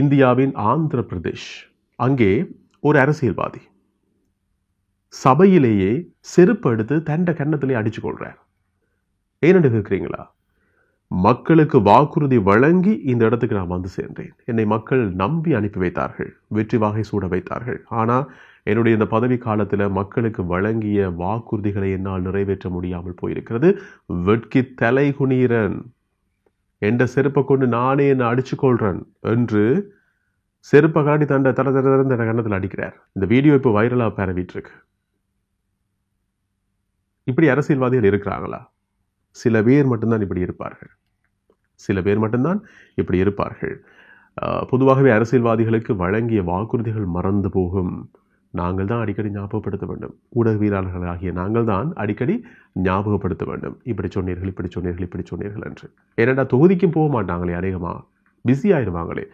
இந்தியாவின் ஆந்திர பிரதேஷ் அங்கே ஒரு அரசியல்வாதி சபையிலேயே செருப்பு எடுத்து தண்டை கன்னத்திலே அடிச்சு கொள்றார் ஏன்னு கேட்குறீங்களா மக்களுக்கு வாக்குறுதி வழங்கி இந்த இடத்துக்கு நான் வந்து சேர்ந்தேன் என்னை மக்கள் நம்பி அனுப்பி வைத்தார்கள் வெற்றி வாகை சூட வைத்தார்கள் ஆனால் என்னுடைய இந்த பதவி காலத்தில் மக்களுக்கு வழங்கிய வாக்குறுதிகளை என்னால் நிறைவேற்ற முடியாமல் போயிருக்கிறது வெட்கி தலை குனீரன் என்ற செருப்பை கொண்டு நானே என்னை அடிச்சு கொள்றேன் என்று செருப்பை காட்டி தண்டை தர தர திறந்த கண்ணத்தில் அடிக்கிறார் இந்த வீடியோ இப்போ வைரலாக பரவிட்டு இருக்கு இப்படி அரசியல்வாதிகள் இருக்கிறாங்களா சில பேர் மட்டும்தான் இப்படி இருப்பார்கள் சில பேர் மட்டும்தான் இப்படி இருப்பார்கள் பொதுவாகவே அரசியல்வாதிகளுக்கு வழங்கிய வாக்குறுதிகள் மறந்து போகும் நாங்கள் தான் அடிக்கடி ஞாபகப்படுத்த வேண்டும் ஊடகவியலாளர்கள் ஆகிய நாங்கள் தான் அடிக்கடி ஞாபகப்படுத்த வேண்டும் இப்படி சொன்னீர்கள் இப்படி சொன்னீர்கள் இப்படி சொன்னீர்கள் என்று ஏனென்றால் தொகுதிக்கும் போக மாட்டாங்களே அநேகமாக பிஸி ஆயிடுவாங்களே